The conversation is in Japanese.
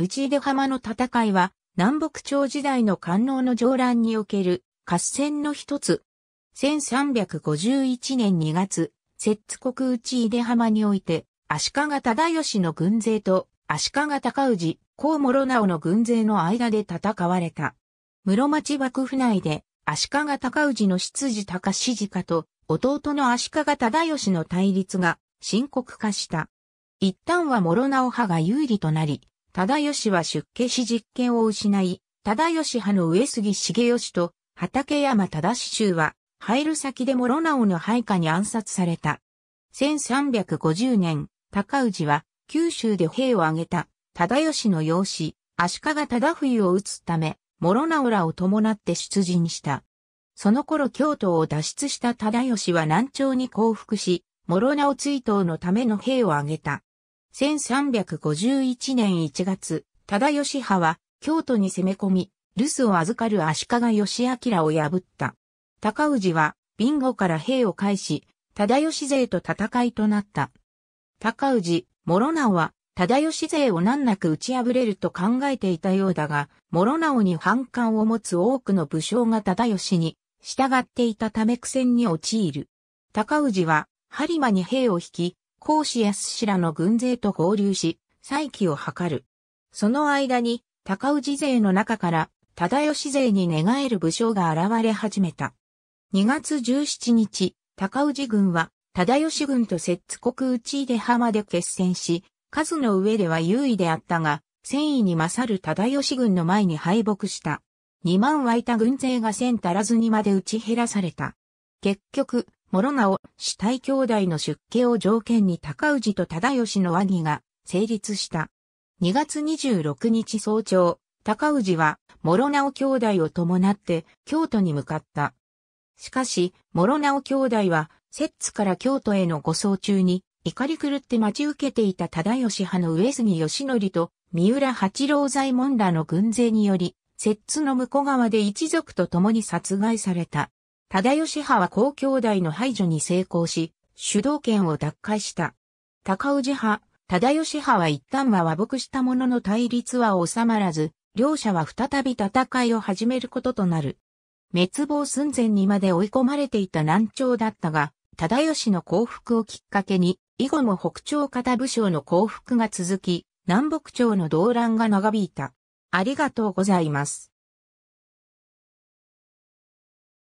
内出浜の戦いは、南北朝時代の官能の上乱における合戦の一つ。1351年2月、摂津国内出浜において、足利忠義の軍勢と足利尊氏、高諸直の軍勢の間で戦われた。室町幕府内で、足利尊氏の執事高氏氏家と、弟の足利忠義の対立が深刻化した。一旦は諸直派が有利となり、忠義は出家し実権を失い、忠義派の上杉重義と畠山忠衆は、入る先で諸直の配下に暗殺された。1350年、高氏は九州で兵を挙げた、忠義の養子、足利忠冬を討つため、諸直らを伴って出陣した。その頃京都を脱出した忠義は南朝に降伏し、諸直追悼のための兵を挙げた。1351年1月、忠義派は京都に攻め込み、留守を預かる足利義明を破った。高氏は、ビンゴから兵を返し、忠義勢と戦いとなった。高氏、諸直は、忠義勢を難なく打ち破れると考えていたようだが、諸直に反感を持つ多くの武将が忠義に従っていたため苦戦に陥る。高氏は、針馬に兵を引き、孔子康氏らの軍勢と合流し、再起を図る。その間に、高氏勢の中から、忠義勢に寝返る武将が現れ始めた。2月17日、高氏軍は、忠義軍と摂津国内出浜で決戦し、数の上では優位であったが、戦意に勝る忠義軍の前に敗北した。2万湧いた軍勢が千足らずにまで打ち減らされた。結局、諸直、死体兄弟の出家を条件に高氏と忠義の和議が成立した。2月26日早朝、高氏は諸直兄弟を伴って京都に向かった。しかし、諸直兄弟は、摂津から京都への護送中に、怒り狂って待ち受けていた忠義派の上杉義則と三浦八郎左衛門らの軍勢により、摂津の向こう側で一族と共に殺害された。忠義派は公兄弟の排除に成功し、主導権を奪回した。高氏派、忠義派は一旦は和睦したものの対立は収まらず、両者は再び戦いを始めることとなる。滅亡寸前にまで追い込まれていた南朝だったが、忠義の降伏をきっかけに、以後も北朝方武将の降伏が続き、南北朝の動乱が長引いた。ありがとうございます。